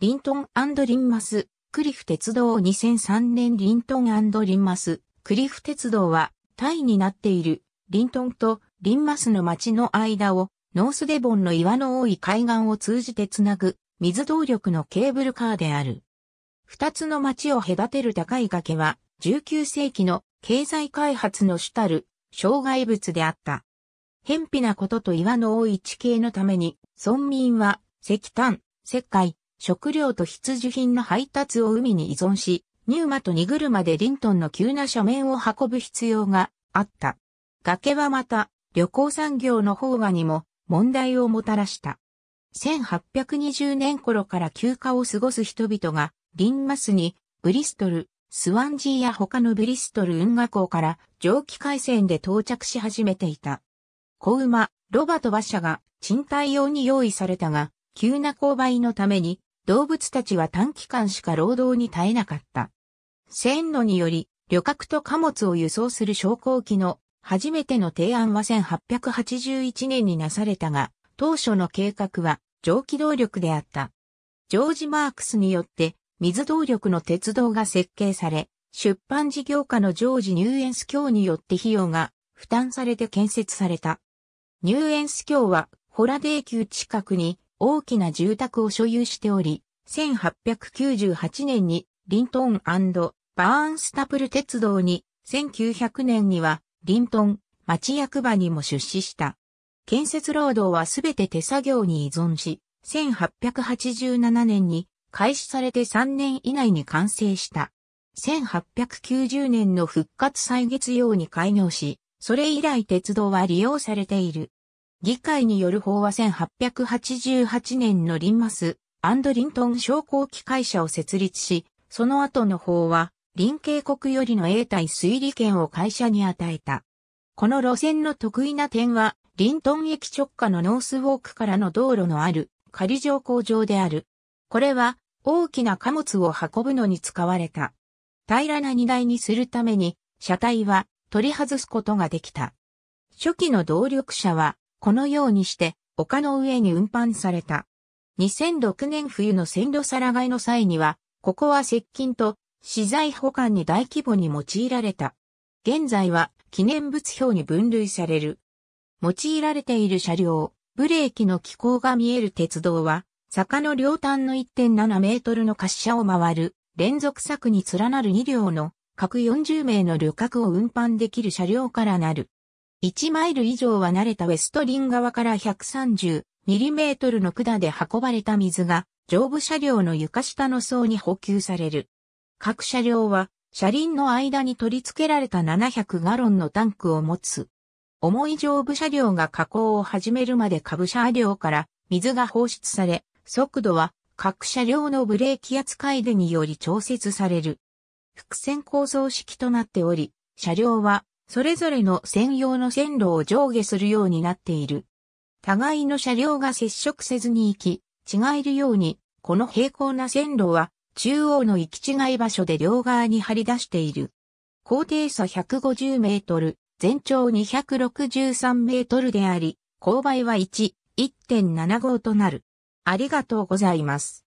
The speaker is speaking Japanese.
リントンリンマス、クリフ鉄道2003年リントンリンマス、クリフ鉄道は、タイになっている、リントンとリンマスの町の間を、ノースデボンの岩の多い海岸を通じてつなぐ、水動力のケーブルカーである。二つの町を隔てる高い崖は、19世紀の経済開発の主たる障害物であった。偏僻なことと岩の多い地形のために、村民は石炭、石灰、食料と必需品の配達を海に依存し、ニューマと荷車でリントンの急な斜面を運ぶ必要があった。崖はまた、旅行産業の方がにも問題をもたらした。1820年頃から休暇を過ごす人々が、リンマスに、ブリストル、スワンジーや他のブリストル運河港から蒸気海線で到着し始めていた。小馬、ロバと馬車が賃貸用に用意されたが、急な勾配のために動物たちは短期間しか労働に耐えなかった。線路により、旅客と貨物を輸送する昇降機の初めての提案は1881年になされたが、当初の計画は蒸気動力であった。ジョージ・マークスによって水動力の鉄道が設計され、出版事業家のジョージ・ニューエンス教によって費用が負担されて建設された。ニューエンス教はホラデー級近くに大きな住宅を所有しており、1898年にリントンバーンスタプル鉄道に、1900年にはリントン町役場にも出資した。建設労働はすべて手作業に依存し、1887年に開始されて3年以内に完成した。1890年の復活歳月用に開業し、それ以来鉄道は利用されている。議会による法は1888年のリンマス、アンドリントン商工機会社を設立し、その後の法は、林渓国よりの永代推理権を会社に与えた。この路線の得意な点は、リントン駅直下のノースウォークからの道路のある仮乗工場である。これは大きな貨物を運ぶのに使われた。平らな荷台にするために車体は取り外すことができた。初期の動力車はこのようにして丘の上に運搬された。2006年冬の線路皿がいの際には、ここは接近と資材保管に大規模に用いられた。現在は記念物標に分類される。用いられている車両、ブレーキの機構が見える鉄道は、坂の両端の1.7メートルの滑車を回る、連続柵に連なる2両の各40名の旅客を運搬できる車両からなる。1マイル以上は慣れたウェストリン側から 130mm の管で運ばれた水が上部車両の床下の層に補給される。各車両は車輪の間に取り付けられた700ガロンのタンクを持つ。重い上部車両が加工を始めるまで下部車両から水が放出され、速度は各車両のブレーキ扱いでにより調節される。伏線構造式となっており、車両はそれぞれの専用の線路を上下するようになっている。互いの車両が接触せずに行き、違えるように、この平行な線路は、中央の行き違い場所で両側に張り出している。高低差150メートル、全長263メートルであり、勾配は1、1.75となる。ありがとうございます。